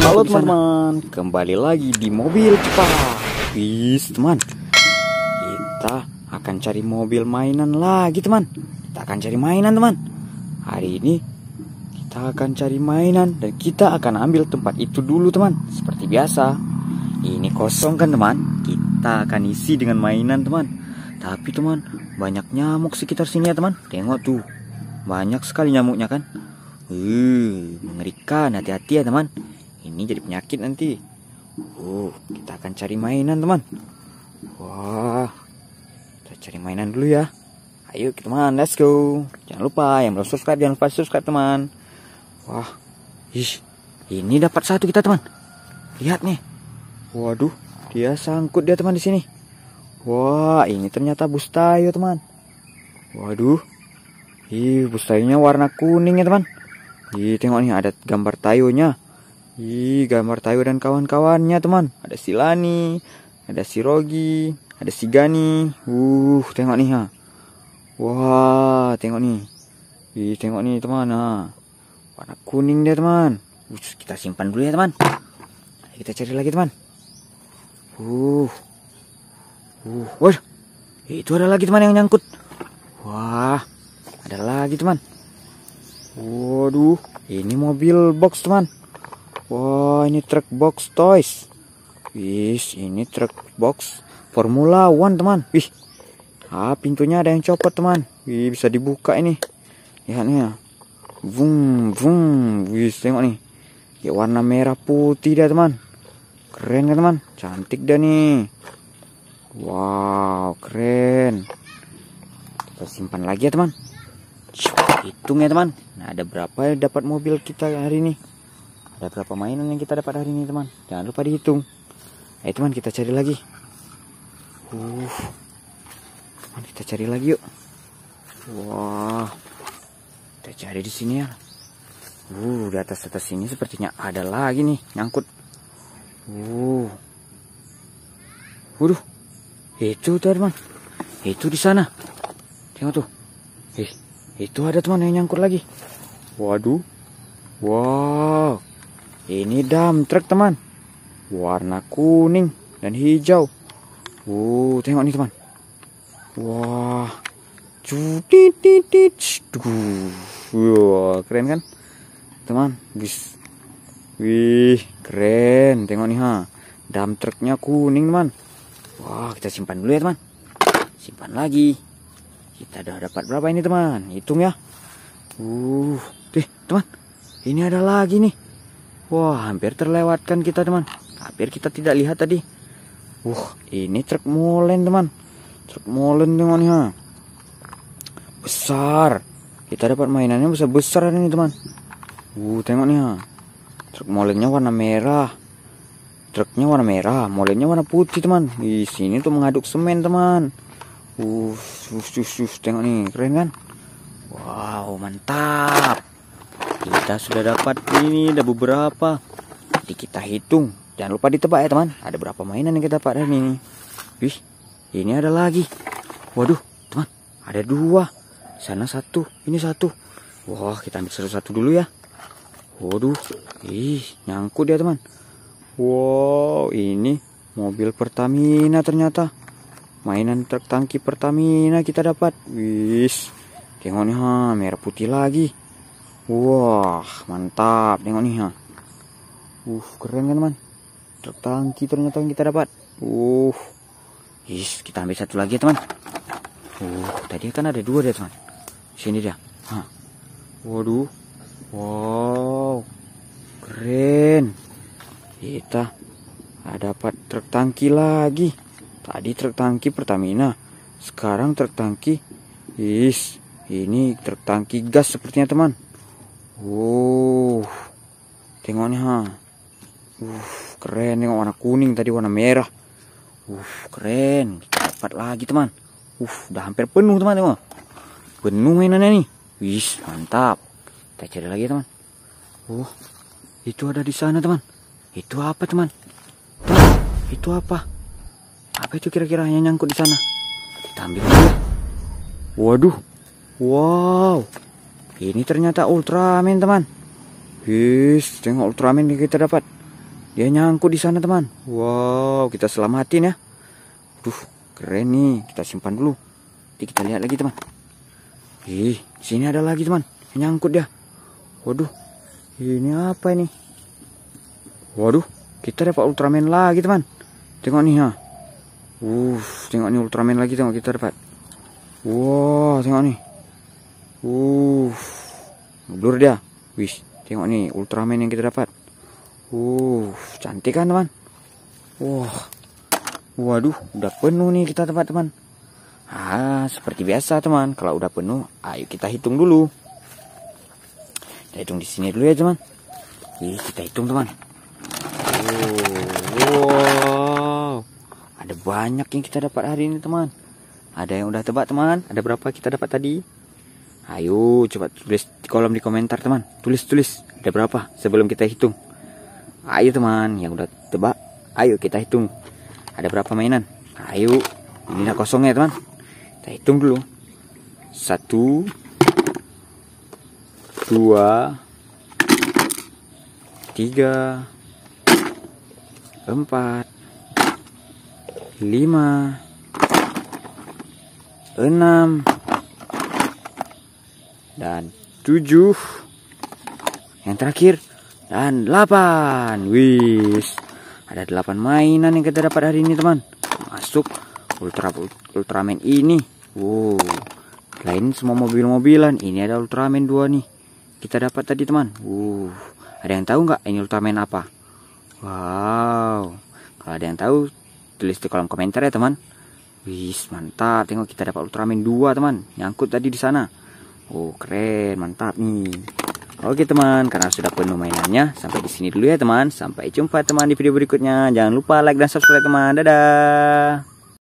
Halo teman-teman, kembali lagi di mobil cepat. Wis teman, kita akan cari mobil mainan lagi teman. Kita akan cari mainan teman. Hari ini kita akan cari mainan dan kita akan ambil tempat itu dulu teman. Seperti biasa, ini kosong kan teman. Kita akan isi dengan mainan teman. Tapi teman, banyak nyamuk sekitar sini ya teman. Tengok tuh. Banyak sekali nyamuknya kan. Uh, mengerikan. Hati-hati ya teman. Ini jadi penyakit nanti. Uh, kita akan cari mainan teman. Wah. Kita cari mainan dulu ya. Ayo kita teman, let's go. Jangan lupa yang belum subscribe jangan lupa subscribe teman. Wah. Ih, ini dapat satu kita teman. Lihat nih. Waduh, dia sangkut dia teman di sini. Wah, ini ternyata bus tayo, teman. Waduh. Ih, bus tayonya warna kuning ya, teman. Ih, tengok nih ada gambar tayonya. Ih, gambar tayo dan kawan-kawannya, teman. Ada Silani, ada si Rogi, ada si Gani. Uh, tengok nih ha. Wah, tengok nih. Ih, tengok nih, teman. Ha. Warna kuning dia, teman. Uh, kita simpan dulu ya, teman. Kita cari lagi, teman. Uh. Uh, itu ada lagi teman yang nyangkut. Wah, ada lagi teman. Waduh, ini mobil box teman. Wah, ini truk box toys. Wih, ini truk box Formula One teman. Wih, ah pintunya ada yang copot teman. Wih, bisa dibuka ini. Lihat nih ya. Vung, vung. Wih, tengok nih. Ya warna merah putih dah teman. Keren kan teman? Cantik dah nih. Wow, keren. Kita simpan lagi ya, teman. Hitung ya, teman. Nah, ada berapa yang dapat mobil kita hari ini? Ada berapa mainan yang kita dapat hari ini, teman? Jangan lupa dihitung. Ayo, teman, kita cari lagi. Uh. Teman, kita cari lagi yuk. Wah. Wow. Kita cari di sini ya. Uh, di atas-atas sini sepertinya ada lagi nih, nyangkut. Uh. Waduh, itu tuh teman. Itu di sana. Tengok tuh. Eh, itu ada teman yang nyangkut lagi. Waduh. Wow. Ini dam truk teman. Warna kuning dan hijau. Uh, tengok nih teman. Wah. duh, Wah, keren kan? Teman, bis. Wih, keren. Tengok nih ha. Dam truknya kuning, teman. Wah, kita simpan dulu ya, teman. Simpan lagi. Kita udah dapat berapa ini, teman? Hitung ya. Uh, deh, teman. Ini ada lagi nih. Wah, hampir terlewatkan kita, teman. Hampir kita tidak lihat tadi. Wah, uh, ini truk molen, teman. Truk molen, teman, ya. Besar. Kita dapat mainannya besar-besar ini, teman. Uh, tengok nih, ya. Truk molennya warna merah. Truknya warna merah, modelnya warna putih teman. Di sini tuh mengaduk semen teman. Uh, sus, sus, tengok nih, keren kan? Wow, mantap. Kita sudah dapat ini, ada beberapa. Jadi kita hitung. Jangan lupa ditebak ya teman. Ada berapa mainan yang kita dapat hari ini? Wih, ini ada lagi. Waduh, teman, ada dua. Sana satu, ini satu. Wah, kita ambil satu-satu dulu ya. Waduh, ih, nyangkut ya teman. Wow, ini mobil Pertamina ternyata. Mainan truk tangki Pertamina kita dapat. Wis, tengok nih ha, merah putih lagi. Wah, mantap. Tengok nih ha. Uh, keren kan teman. Truk tangki ternyata yang kita dapat. Uh, is kita ambil satu lagi ya teman. Uh, tadi kan ada dua deh teman. Sini dia. Ha. Waduh. Wow, keren kita dapat truk tangki lagi tadi truk tangki Pertamina sekarang truk tangki is ini truk tangki gas sepertinya teman uh tengoknya ha uh keren tengok warna kuning tadi warna merah uh keren dapat lagi teman uh udah hampir penuh teman teman penuh mainannya nih wis mantap kita cari lagi teman uh itu ada di sana teman itu apa teman? itu apa? Apa itu kira-kira yang nyangkut di sana? Kita ambil dulu ya. Waduh. Wow. Ini ternyata Ultraman teman. bis tengok Ultraman yang kita dapat. Dia nyangkut di sana teman. Wow, kita selamatin ya. Duh, keren nih. Kita simpan dulu. Nanti kita lihat lagi teman. Ih, sini ada lagi teman. Nyangkut ya Waduh, ini apa ini? Waduh, kita dapat Ultraman lagi teman. Tengok nih ha. Uff, tengok nih Ultraman lagi tengok kita dapat. Wah, wow, tengok nih. Uff, blur dia. Wis, tengok nih Ultraman yang kita dapat. Uff, cantik kan teman? Wah. Wow. Waduh, udah penuh nih kita tempat teman. Ah, seperti biasa teman, kalau udah penuh, ayo kita hitung dulu. Kita hitung di sini dulu ya teman. Ih, iya, kita hitung teman. Wow, Ada banyak yang kita dapat hari ini teman. Ada yang udah tebak teman. Ada berapa kita dapat tadi? Ayo coba tulis di kolom di komentar teman. Tulis tulis. Ada berapa sebelum kita hitung. Ayo teman yang udah tebak. Ayo kita hitung. Ada berapa mainan? Ayo. Ini udah kosong ya teman. Kita hitung dulu. Satu. Dua. Tiga empat, lima, enam, dan tujuh, yang terakhir, dan 8 Wis, ada delapan mainan yang kita dapat hari ini teman. Masuk Ultra Ultraman ini. Wow, lain semua mobil-mobilan. Ini ada Ultraman dua nih. Kita dapat tadi teman. Wow, ada yang tahu nggak ini Ultraman apa? Wow. Kalau ada yang tahu, tulis di kolom komentar ya teman. Wis mantap, tengok kita dapat Ultraman 2 teman, nyangkut tadi di sana. Oh keren, mantap nih. Oke teman, karena sudah penuh mainannya, sampai di sini dulu ya teman. Sampai jumpa teman di video berikutnya. Jangan lupa like dan subscribe teman. Dadah.